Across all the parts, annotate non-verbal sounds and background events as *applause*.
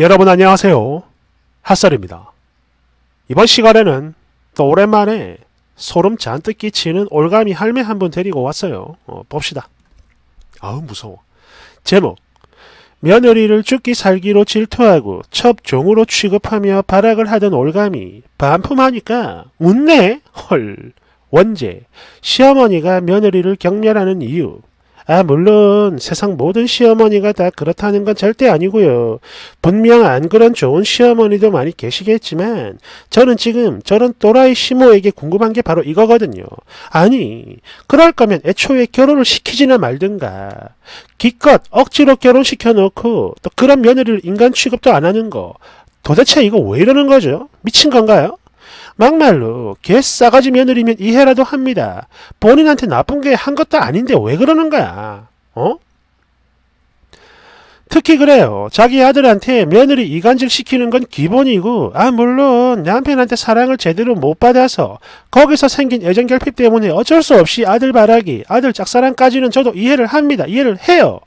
여러분 안녕하세요. 핫설입니다. 이번 시간에는 또 오랜만에 소름 잔뜩 끼치는 올가미 할매 한 분 데리고 왔어요. 어, 봅시다. 아우 무서워. 제목 며느리를 죽기 살기로 질투하고 첩종으로 취급하며 발악을 하던 올감이 반품하니까 웃네? 헐. 원제 시어머니가 며느리를 경멸하는 이유 아 물론 세상 모든 시어머니가 다 그렇다는 건 절대 아니고요. 분명 안 그런 좋은 시어머니도 많이 계시겠지만 저는 지금 저런 또라이 시모에게 궁금한 게 바로 이거거든요. 아니 그럴 거면 애초에 결혼을 시키지나 말든가 기껏 억지로 결혼시켜 놓고 또 그런 며느리를 인간 취급도 안 하는 거 도대체 이거 왜 이러는 거죠? 미친 건가요? 막말로 개싸가지 며느리면 이해라도 합니다. 본인한테 나쁜 게 한 것도 아닌데 왜 그러는 거야? 어? 특히 그래요. 자기 아들한테 며느리 이간질 시키는 건 기본이고, 아, 물론 남편한테 사랑을 제대로 못 받아서 거기서 생긴 애정 결핍 때문에 어쩔 수 없이 아들 바라기, 아들 짝사랑까지는 저도 이해를 합니다. 이해를 해요.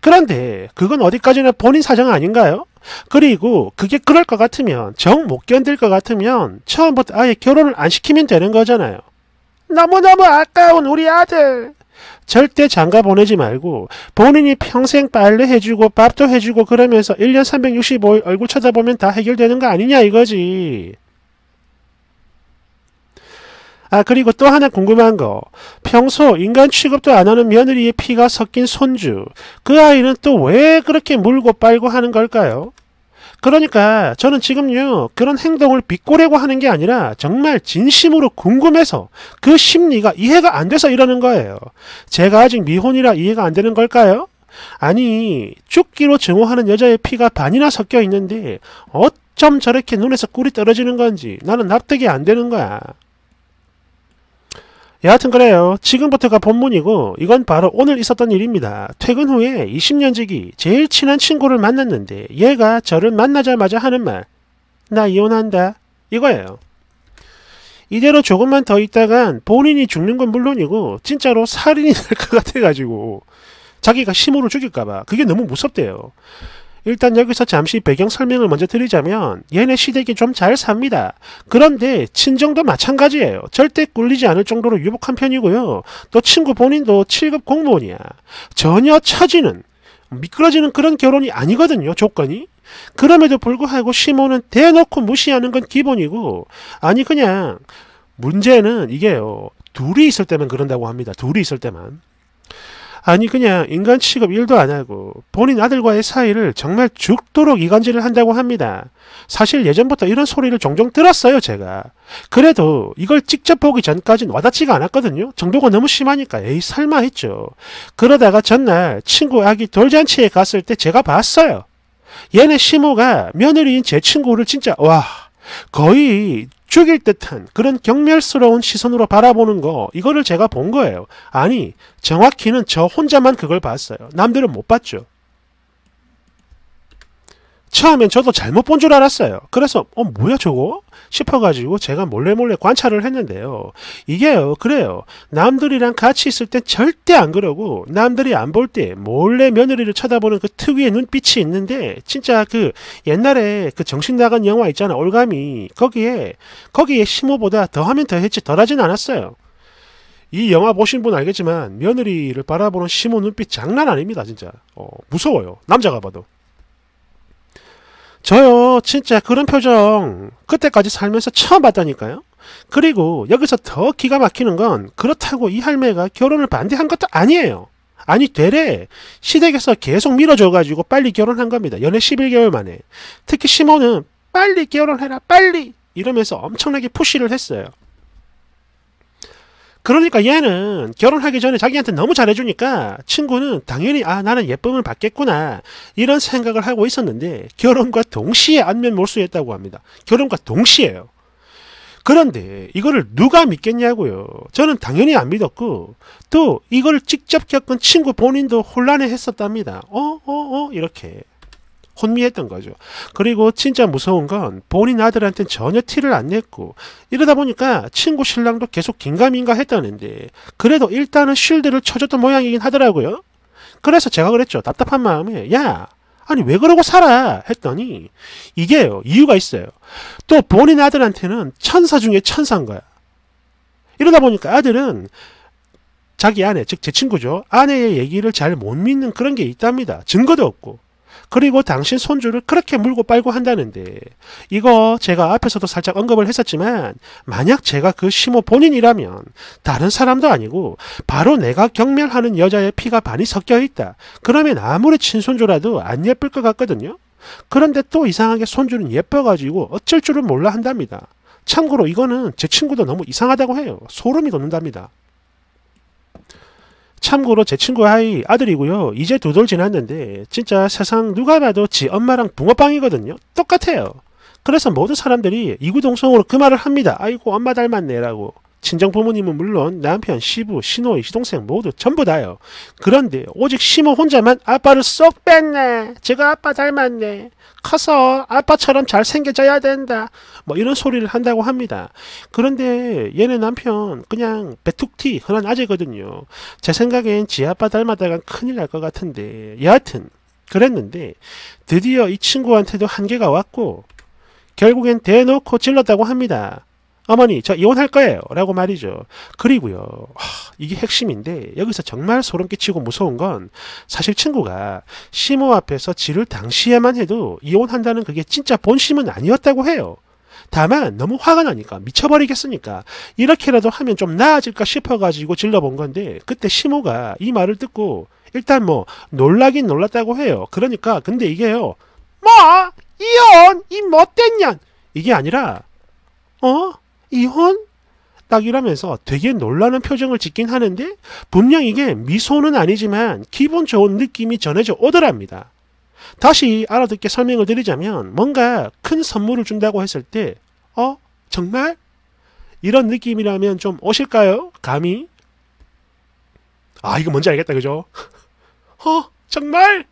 그런데 그건 어디까지나 본인 사정 아닌가요? 그리고 그게 그럴 것 같으면 정 못 견딜 것 같으면 처음부터 아예 결혼을 안 시키면 되는 거잖아요. 너무너무 아까운 우리 아들. 절대 장가 보내지 말고 본인이 평생 빨래 해주고 밥도 해주고 그러면서 1년 365일 얼굴 쳐다보면 다 해결되는 거 아니냐 이거지. 아 그리고 또 하나 궁금한 거 평소 인간 취급도 안 하는 며느리의 피가 섞인 손주 그 아이는 또 왜 그렇게 물고 빨고 하는 걸까요? 그러니까 저는 지금요 그런 행동을 비꼬려고 하는 게 아니라 정말 진심으로 궁금해서 그 심리가 이해가 안 돼서 이러는 거예요. 제가 아직 미혼이라 이해가 안 되는 걸까요? 아니 죽기로 증오하는 여자의 피가 반이나 섞여 있는데 어쩜 저렇게 눈에서 꿀이 떨어지는 건지 나는 납득이 안 되는 거야. 예, 여하튼 그래요. 지금부터가 본문이고 이건 바로 오늘 있었던 일입니다. 퇴근 후에 20년지기 제일 친한 친구를 만났는데 얘가 저를 만나자마자 하는 말나 이혼한다 이거예요. 이대로 조금만 더 있다간 본인이 죽는 건 물론이고 진짜로 살인이 될 것 같아가지고 자기가 심호를 죽일까봐 그게 너무 무섭대요. 일단 여기서 잠시 배경 설명을 먼저 드리자면 얘네 시댁이 좀 잘 삽니다. 그런데 친정도 마찬가지예요. 절대 꿀리지 않을 정도로 유복한 편이고요. 또 친구 본인도 7급 공무원이야. 전혀 처지는 미끄러지는 그런 결혼이 아니거든요. 조건이. 그럼에도 불구하고 시모는 대놓고 무시하는 건 기본이고 아니 그냥 문제는 이게요. 둘이 있을 때만 그런다고 합니다. 둘이 있을 때만. 아니 그냥 인간 취급 일도 안 하고 본인 아들과의 사이를 정말 죽도록 이간질을 한다고 합니다. 사실 예전부터 이런 소리를 종종 들었어요 제가. 그래도 이걸 직접 보기 전까진 와닿지가 않았거든요. 정도가 너무 심하니까 에이 설마 했죠. 그러다가 전날 친구 아기 돌잔치에 갔을 때 제가 봤어요. 얘네 시모가 며느리인 제 친구를 진짜 와 거의 죽일 듯한 그런 경멸스러운 시선으로 바라보는 거 이거를 제가 본 거예요. 아니 정확히는 저 혼자만 그걸 봤어요. 남들은 못 봤죠. 처음엔 저도 잘못 본 줄 알았어요. 그래서 어 뭐야 저거? 싶어가지고 제가 몰래 몰래 관찰을 했는데요. 이게요 그래요. 남들이랑 같이 있을 땐 절대 안 그러고 남들이 안 볼 때 몰래 며느리를 쳐다보는 그 특유의 눈빛이 있는데 진짜 그 옛날에 그 정신 나간 영화 있잖아 올가미 거기에 거기에 심호보다 더하면 더했지 덜하진 않았어요. 이 영화 보신 분 알겠지만 며느리를 바라보는 심호 눈빛 장난 아닙니다 진짜 어, 무서워요 남자가 봐도 저요 진짜 그런 표정 그때까지 살면서 처음 봤다니까요. 그리고 여기서 더 기가 막히는 건 그렇다고 이 할매가 결혼을 반대한 것도 아니에요. 아니 되래 시댁에서 계속 밀어줘가지고 빨리 결혼한 겁니다. 연애 11개월 만에. 특히 시모는 빨리 결혼해라 빨리 이러면서 엄청나게 푸시를 했어요. 그러니까 얘는 결혼하기 전에 자기한테 너무 잘해주니까 친구는 당연히 아 나는 예쁨을 받겠구나 이런 생각을 하고 있었는데 결혼과 동시에 안면 몰수했다고 합니다. 결혼과 동시에요. 그런데 이거를 누가 믿겠냐고요. 저는 당연히 안 믿었고 또 이걸 직접 겪은 친구 본인도 혼란해 했었답니다. 어 어, 어, 이렇게 혼미했던 거죠. 그리고 진짜 무서운 건 본인 아들한테는 전혀 티를 안 냈고 이러다 보니까 친구 신랑도 계속 긴가민가 했다는데 그래도 일단은 쉴드를 쳐줬던 모양이긴 하더라고요. 그래서 제가 그랬죠. 답답한 마음에 야 아니 왜 그러고 살아 했더니 이게요 이유가 있어요. 또 본인 아들한테는 천사 중에 천사인 거야. 이러다 보니까 아들은 자기 아내, 즉 제 친구죠. 아내의 얘기를 잘 못 믿는 그런 게 있답니다. 증거도 없고. 그리고 당신 손주를 그렇게 물고 빨고 한다는데 이거 제가 앞에서도 살짝 언급을 했었지만 만약 제가 그 심호 본인이라면 다른 사람도 아니고 바로 내가 경멸하는 여자의 피가 반이 섞여 있다. 그러면 아무리 친손주라도 안 예쁠 것 같거든요. 그런데 또 이상하게 손주는 예뻐가지고 어쩔 줄을 몰라 한답니다. 참고로 이거는 제 친구도 너무 이상하다고 해요. 소름이 돋는답니다. 참고로 제 친구 아이 아들이고요. 이제 두 돌 지났는데 진짜 세상 누가 봐도 지 엄마랑 붕어빵이거든요. 똑같아요. 그래서 모든 사람들이 이구동성으로 그 말을 합니다. 아이고 엄마 닮았네라고. 친정 부모님은 물론 남편, 시부, 시누이, 시동생 모두 전부 다요. 그런데 오직 시모 혼자만 아빠를 쏙 뺐네. 제가 아빠 닮았네. 커서 아빠처럼 잘생겨져야 된다. 뭐 이런 소리를 한다고 합니다. 그런데 얘네 남편 그냥 배툭튀 흔한 아재거든요. 제 생각엔 지 아빠 닮았다간 큰일 날 것 같은데 여하튼 그랬는데 드디어 이 친구한테도 한계가 왔고 결국엔 대놓고 질렀다고 합니다. 어머니 저 이혼할 거예요 라고 말이죠 그리고요 하, 이게 핵심인데 여기서 정말 소름 끼치고 무서운 건 사실 친구가 시모 앞에서 지를 당시에만 해도 이혼한다는 그게 진짜 본심은 아니었다고 해요 다만 너무 화가 나니까 미쳐버리겠으니까 이렇게라도 하면 좀 나아질까 싶어가지고 질러본 건데 그때 시모가 이 말을 듣고 일단 뭐 놀라긴 놀랐다고 해요 그러니까 근데 이게요 뭐 이혼 이 못된 뭐 년 이게 아니라 어? 이혼? 딱 이러면서 되게 놀라는 표정을 짓긴 하는데 분명 이게 미소는 아니지만 기분 좋은 느낌이 전해져 오더랍니다. 다시 알아듣게 설명을 드리자면 뭔가 큰 선물을 준다고 했을 때 어? 정말? 이런 느낌이라면 좀 오실까요? 감히? 아 이거 뭔지 알겠다 그죠? *laughs* 어? 정말?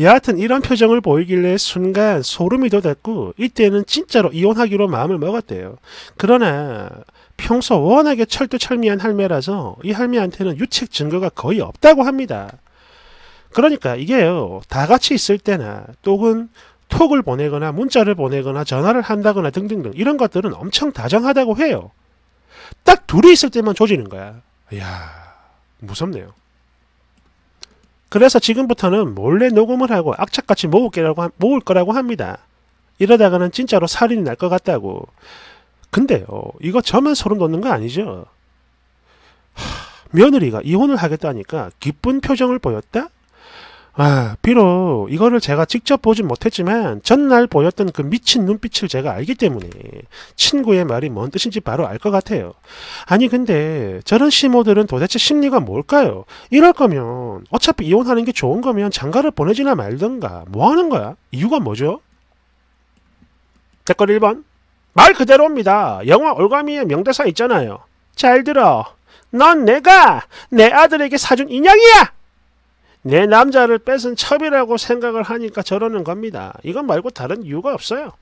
여하튼 이런 표정을 보이길래 순간 소름이 돋았고 이때는 진짜로 이혼하기로 마음을 먹었대요. 그러나 평소 워낙에 철두철미한 할매라서 이 할매한테는 유책 증거가 거의 없다고 합니다. 그러니까 이게요. 다 같이 있을 때나 또는 톡을 보내거나 문자를 보내거나 전화를 한다거나 등등등 이런 것들은 엄청 다정하다고 해요. 딱 둘이 있을 때만 조지는 거야. 이야 무섭네요. 그래서 지금부터는 몰래 녹음을 하고 악착같이 모을, 거라고, 모을 거라고 합니다. 이러다가는 진짜로 살인이 날 것 같다고. 근데요, 이거 저만 소름 돋는 거 아니죠? 하, 며느리가 이혼을 하겠다니까 기쁜 표정을 보였다? 아, 비록 이거를 제가 직접 보진 못했지만 전날 보였던 그 미친 눈빛을 제가 알기 때문에 친구의 말이 뭔 뜻인지 바로 알 것 같아요. 아니 근데 저런 시모들은 도대체 심리가 뭘까요? 이럴 거면 어차피 이혼하는 게 좋은 거면 장가를 보내지나 말던가 뭐 하는 거야? 이유가 뭐죠? 댓글 1번 말 그대로입니다. 영화 올가미의 명대사 있잖아요. 잘 들어. 넌 내가 내 아들에게 사준 인형이야! 내 남자를 뺏은 첩이라고 생각을 하니까 저러는 겁니다. 이건 말고 다른 이유가 없어요.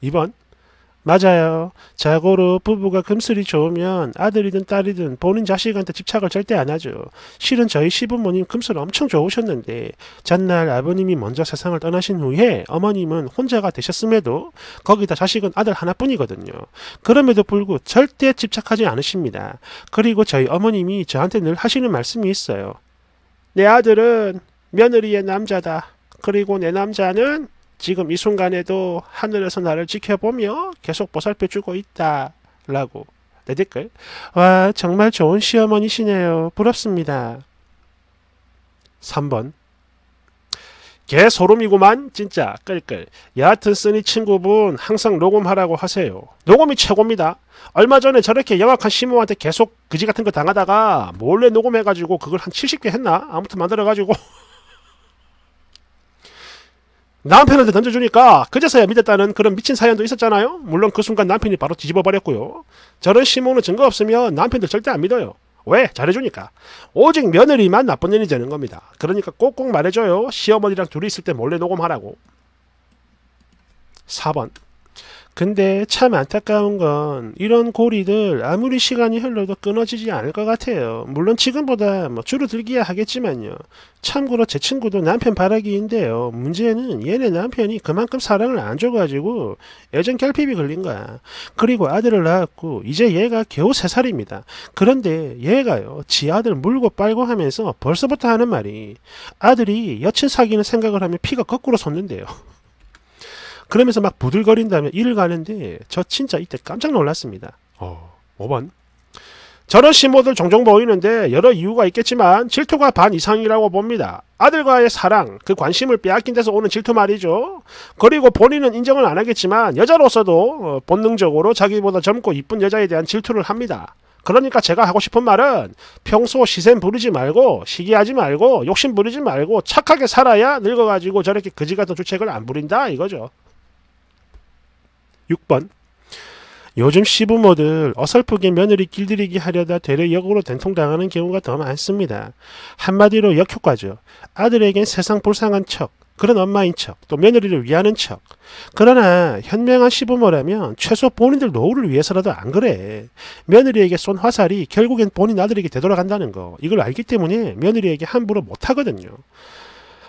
2번 맞아요. 자고로 부부가 금슬이 좋으면 아들이든 딸이든 보는 자식한테 집착을 절대 안 하죠. 실은 저희 시부모님 금슬 엄청 좋으셨는데 전날 아버님이 먼저 세상을 떠나신 후에 어머님은 혼자가 되셨음에도 거기다 자식은 아들 하나뿐이거든요. 그럼에도 불구 절대 집착하지 않으십니다. 그리고 저희 어머님이 저한테 늘 하시는 말씀이 있어요. 내 아들은 며느리의 남자다. 그리고 내 남자는 지금 이 순간에도 하늘에서 나를 지켜보며 계속 보살펴 주고 있다. 라고. 내 댓글. 와, 정말 좋은 시어머니시네요. 부럽습니다. 3번. 개 소름이구만 진짜 끌끌 여하튼 쓰니 친구분 항상 녹음하라고 하세요 녹음이 최고입니다 얼마 전에 저렇게 영악한 시모한테 계속 그지 같은 거 당하다가 몰래 녹음해가지고 그걸 한 70개 했나 아무튼 만들어가지고 *laughs* 남편한테 던져주니까 그제서야 믿었다는 그런 미친 사연도 있었잖아요. 물론 그 순간 남편이 바로 뒤집어버렸고요. 저런 시몬은 증거 없으면 남편들 절대 안 믿어요. 왜? 잘해주니까. 오직 며느리만 나쁜 년이 되는 겁니다. 그러니까 꼭꼭 말해줘요. 시어머니랑 둘이 있을 때 몰래 녹음하라고. 4번 근데 참 안타까운 건 이런 고리들 아무리 시간이 흘러도 끊어지지 않을 것 같아요. 물론 지금보다 뭐 줄어들기야 하겠지만요. 참고로 제 친구도 남편 바라기인데요. 문제는 얘네 남편이 그만큼 사랑을 안 줘가지고 예전 결핍이 걸린 거야. 그리고 아들을 낳았고 이제 얘가 겨우 3살입니다. 그런데 얘가요. 지 아들 물고 빨고 하면서 벌써부터 하는 말이 아들이 여친 사귀는 생각을 하면 피가 거꾸로 솟는데요. *laughs* 그러면서 막 부들거린다며 일을 가는데 저 진짜 이때 깜짝 놀랐습니다. 어, 5번. 저런 신호들 종종 보이는데 여러 이유가 있겠지만 질투가 반 이상이라고 봅니다. 아들과의 사랑, 그 관심을 빼앗긴 데서 오는 질투 말이죠. 그리고 본인은 인정을 안 하겠지만 여자로서도 어, 본능적으로 자기보다 젊고 이쁜 여자에 대한 질투를 합니다. 그러니까 제가 하고 싶은 말은 평소 시샘 부리지 말고 시기하지 말고 욕심 부리지 말고 착하게 살아야 늙어가지고 저렇게 그지 같은 주책을 안 부린다 이거죠. 6번 요즘 시부모들 어설프게 며느리 길들이기 하려다 대려 역으로 된통당하는 경우가 더 많습니다. 한마디로 역효과죠. 아들에겐 세상 불쌍한 척, 그런 엄마인 척, 또 며느리를 위하는 척. 그러나 현명한 시부모라면 최소 본인들 노후를 위해서라도 안 그래. 며느리에게 쏜 화살이 결국엔 본인 아들에게 되돌아간다는 거. 이걸 알기 때문에 며느리에게 함부로 못하거든요.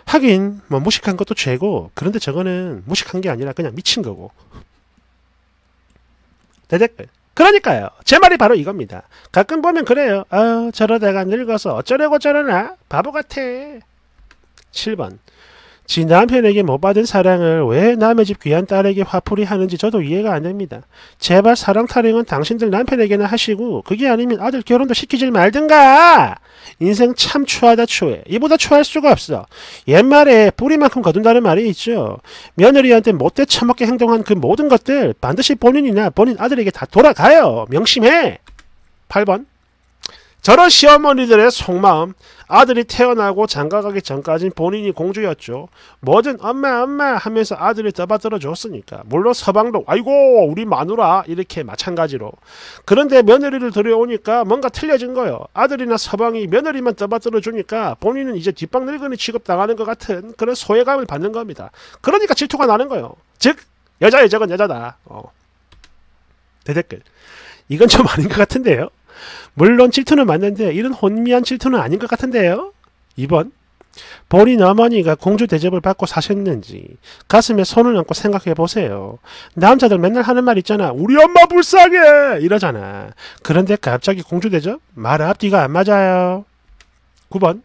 하긴 뭐 무식한 것도 죄고 그런데 저거는 무식한 게 아니라 그냥 미친 거고. 대댓글. 네. 그러니까요. 제 말이 바로 이겁니다. 가끔 보면 그래요. 아 저러다가 늙어서 어쩌려고 저러나? 바보 같아. 7번. 지 남편에게 못 받은 사랑을 왜 남의 집 귀한 딸에게 화풀이 하는지 저도 이해가 안 됩니다. 제발 사랑 타령은 당신들 남편에게나 하시고 그게 아니면 아들 결혼도 시키질 말든가! 인생 참 추하다 추해. 이보다 추할 수가 없어. 옛말에 뿌리만큼 거둔다는 말이 있죠. 며느리한테 못돼 처먹게 행동한 그 모든 것들 반드시 본인이나 본인 아들에게 다 돌아가요. 명심해! 8번 저런 시어머니들의 속마음 아들이 태어나고 장가가기 전까진 본인이 공주였죠. 뭐든 엄마 엄마 하면서 아들이 떠받들어 줬으니까. 물론 서방도 아이고 우리 마누라 이렇게 마찬가지로. 그런데 며느리를 들여오니까 뭔가 틀려진 거예요. 아들이나 서방이 며느리만 떠받들어 주니까 본인은 이제 뒷방 늙은이 취급당하는 것 같은 그런 소외감을 받는 겁니다. 그러니까 질투가 나는 거예요. 즉 여자의 적은 여자다. 어. 대댓글. 이건 좀 아닌 것 같은데요. 물론 질투는 맞는데 이런 혼미한 질투는 아닌 것 같은데요. 2번 본인 어머니가 공주 대접을 받고 사셨는지 가슴에 손을 얹고 생각해 보세요. 남자들 맨날 하는 말 있잖아. 우리 엄마 불쌍해! 이러잖아. 그런데 갑자기 공주 대접? 말 앞뒤가 안 맞아요. 9번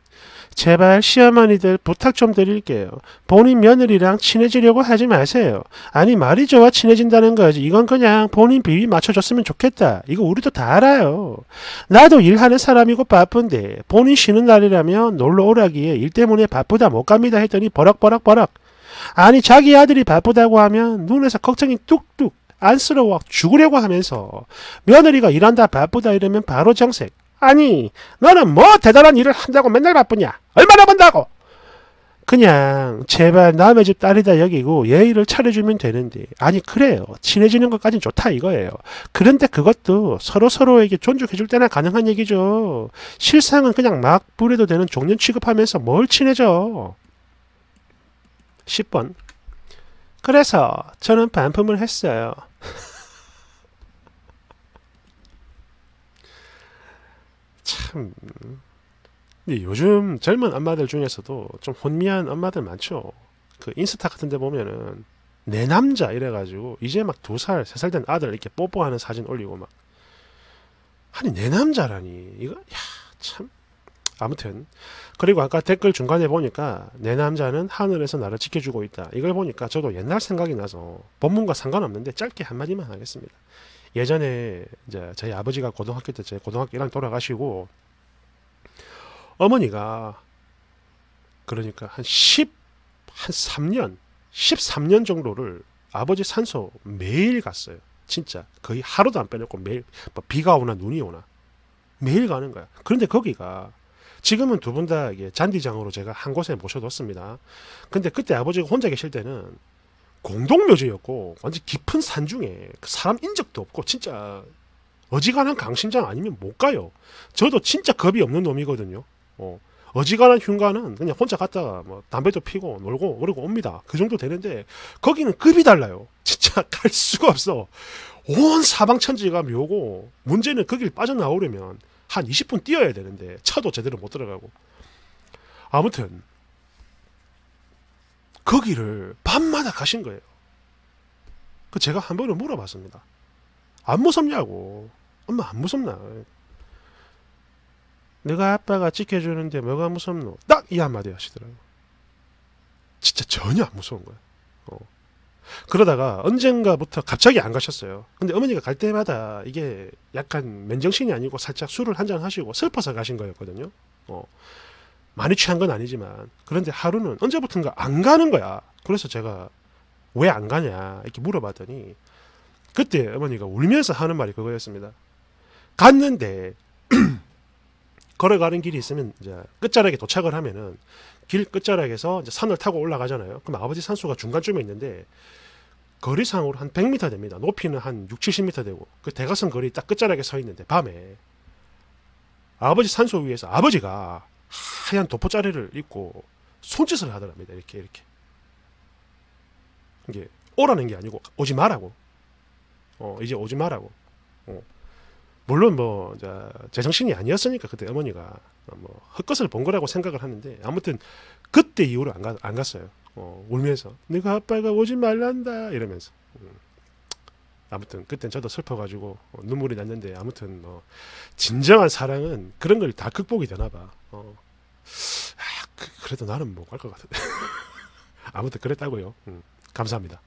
제발 시어머니들 부탁 좀 드릴게요. 본인 며느리랑 친해지려고 하지 마세요. 아니 말이 좋아 친해진다는 거지. 이건 그냥 본인 비위 맞춰줬으면 좋겠다. 이거 우리도 다 알아요. 나도 일하는 사람이고 바쁜데 본인 쉬는 날이라면 놀러 오라기에 일 때문에 바쁘다 못 갑니다 했더니 버럭버럭버럭. 아니 자기 아들이 바쁘다고 하면 눈에서 걱정이 뚝뚝 안쓰러워 죽으려고 하면서 며느리가 일한다 바쁘다 이러면 바로 정색 아니 너는 뭐 대단한 일을 한다고 맨날 바쁘냐? 얼마나 번다고? 그냥 제발 남의 집 딸이다 여기고 예의를 차려주면 되는데 아니 그래요 친해지는 것까진 좋다 이거예요 그런데 그것도 서로서로에게 존중해줄 때나 가능한 얘기죠 실상은 그냥 막 부려도 되는 종년 취급하면서 뭘 친해져 10번 그래서 저는 반품을 했어요 참 요즘 젊은 엄마들 중에서도 좀 혼미한 엄마들 많죠. 그 인스타 같은 데 보면은 내 남자 이래가지고 이제 막 두 살, 세 살 된 아들 이렇게 뽀뽀하는 사진 올리고 막 아니 내 남자라니 이거 야 참 아무튼 그리고 아까 댓글 중간에 보니까 내 남자는 하늘에서 나를 지켜주고 있다 이걸 보니까 저도 옛날 생각이 나서 본문과 상관없는데 짧게 한마디만 하겠습니다. 예전에 이제 저희 아버지가 고등학교 때제 고등학교 1학년 돌아가시고 어머니가 그러니까 한 10, 한 3년, 13년 정도를 아버지 산소 매일 갔어요. 진짜 거의 하루도 안 빼놓고 매일 뭐 비가 오나 눈이 오나 매일 가는 거야. 그런데 거기가 지금은 두 분 다 잔디장으로 제가 한 곳에 모셔뒀습니다. 근데 그때 아버지가 혼자 계실 때는 공동묘지였고 완전 깊은 산 중에 그 사람 인적도 없고 진짜 어지간한 강신장 아니면 못 가요. 저도 진짜 겁이 없는 놈이거든요. 어. 어지간한 흉가는 그냥 혼자 갔다가 뭐 담배도 피고 놀고 그러고 옵니다. 그 정도 되는데 거기는 급이 달라요. *laughs* 진짜 갈 수가 없어. 온 사방천지가 묘고 문제는 거길 빠져나오려면 한 20분 뛰어야 되는데 차도 제대로 못 들어가고 아무튼 거기를 밤마다 가신 거예요. 그 제가 한 번은 물어봤습니다. 안 무섭냐고. 엄마 안 무섭나? 내가 아빠가 지켜주는데 뭐가 무섭노? 딱 이 한마디 하시더라고 진짜 전혀 안 무서운 거야. 어. 그러다가 언젠가부터 갑자기 안 가셨어요. 근데 어머니가 갈 때마다 이게 약간 맨정신이 아니고 살짝 술을 한잔 하시고 슬퍼서 가신 거였거든요. 어. 많이 취한 건 아니지만 그런데 하루는 언제부턴가 안 가는 거야. 그래서 제가 왜 안 가냐 이렇게 물어봤더니 그때 어머니가 울면서 하는 말이 그거였습니다. 갔는데 *clears throat* 걸어가는 길이 있으면 이제 끝자락에 도착을 하면은 길 끝자락에서 이제 산을 타고 올라가잖아요. 그럼 아버지 산수가 중간쯤에 있는데 거리상으로 한 100m 됩니다. 높이는 한 6, 70m 되고 그 대가선 거리 딱 끝자락에 서 있는데 밤에 아버지 산소 위에서 아버지가 하얀 도포자리를 입고 손짓을 하더랍니다. 이렇게 이렇게. 이게 오라는 게 아니고 오지 마라고. 어, 이제 오지 마라고. 어. 물론 뭐 제정신이 아니었으니까 그때 어머니가 뭐 헛것을 본 거라고 생각을 하는데 아무튼 그때 이후로 안, 가, 안 갔어요. 어, 울면서 네가 아빠가 오지 말란다 이러면서. 음. 아무튼 그땐 저도 슬퍼가지고 어, 눈물이 났는데 아무튼 뭐 진정한 사랑은 그런 걸 다 극복이 되나봐. 어. 아, 그, 래도 나는 못갈것 같은데. *laughs* 아무튼 그랬다고요. 음, 감사합니다.